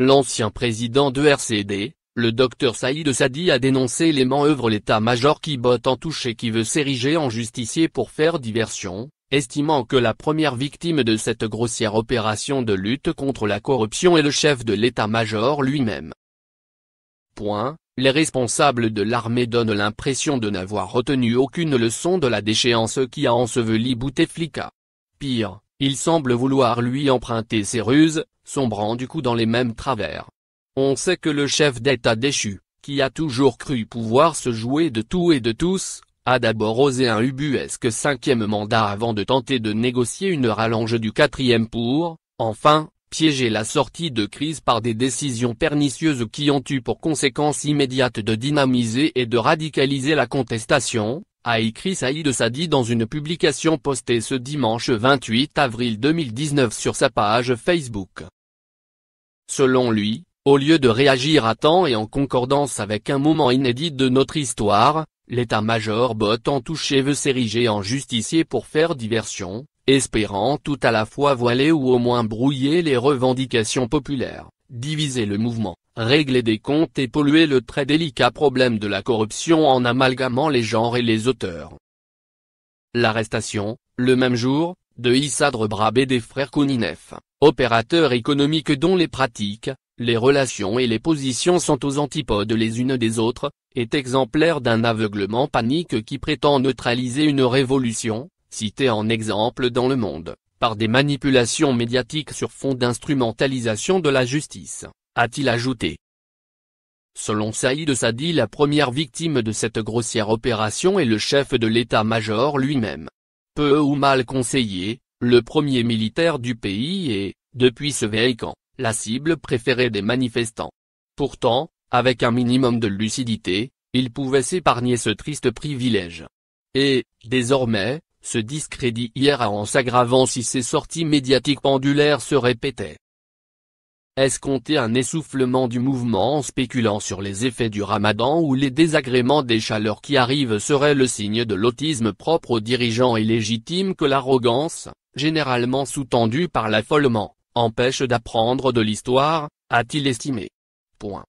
L'ancien président de RCD, le docteur Saïd Sadi a dénoncé les manœuvres l'état-major qui botte en touche et qui veut s'ériger en justicier pour faire diversion, estimant que la première victime de cette grossière opération de lutte contre la corruption est le chef de l'état-major lui-même. Point. Les responsables de l'armée donnent l'impression de n'avoir retenu aucune leçon de la déchéance qui a enseveli Bouteflika. Pire, il semble vouloir lui emprunter ses ruses, sombrant du coup dans les mêmes travers. On sait que le chef d'État déchu, qui a toujours cru pouvoir se jouer de tout et de tous, a d'abord osé un ubuesque cinquième mandat avant de tenter de négocier une rallonge du quatrième pour, enfin, piéger la sortie de crise par des décisions pernicieuses qui ont eu pour conséquence immédiate de dynamiser et de radicaliser la contestation, a écrit Saïd Sadi dans une publication postée ce dimanche 28 avril 2019 sur sa page Facebook. Selon lui, au lieu de réagir à temps et en concordance avec un moment inédit de notre histoire, l'état-major botte en touche veut s'ériger en justicier pour faire diversion, espérant tout à la fois voiler ou au moins brouiller les revendications populaires, diviser le mouvement, régler des comptes et polluer le très délicat problème de la corruption en amalgamant les genres et les auteurs. L'arrestation, le même jour, de Issadre Brabé des frères Kouninef, opérateurs économiques dont les pratiques, les relations et les positions sont aux antipodes les unes des autres, est exemplaire d'un aveuglement panique qui prétend neutraliser une révolution, citée en exemple dans le monde, par des manipulations médiatiques sur fond d'instrumentalisation de la justice, a-t-il ajouté. Selon Saïd Sadi la première victime de cette grossière opération est le chef de l'état-major lui-même peu ou mal conseillé, le premier militaire du pays est, depuis ce véhican, la cible préférée des manifestants. Pourtant, avec un minimum de lucidité, il pouvait s'épargner ce triste privilège. Et, désormais, ce discrédit hier en s'aggravant si ses sorties médiatiques pendulaires se répétaient compter un essoufflement du mouvement en spéculant sur les effets du ramadan ou les désagréments des chaleurs qui arrivent serait le signe de l'autisme propre aux dirigeants et légitime que l'arrogance, généralement sous-tendue par l'affolement, empêche d'apprendre de l'histoire, a-t-il estimé. Point.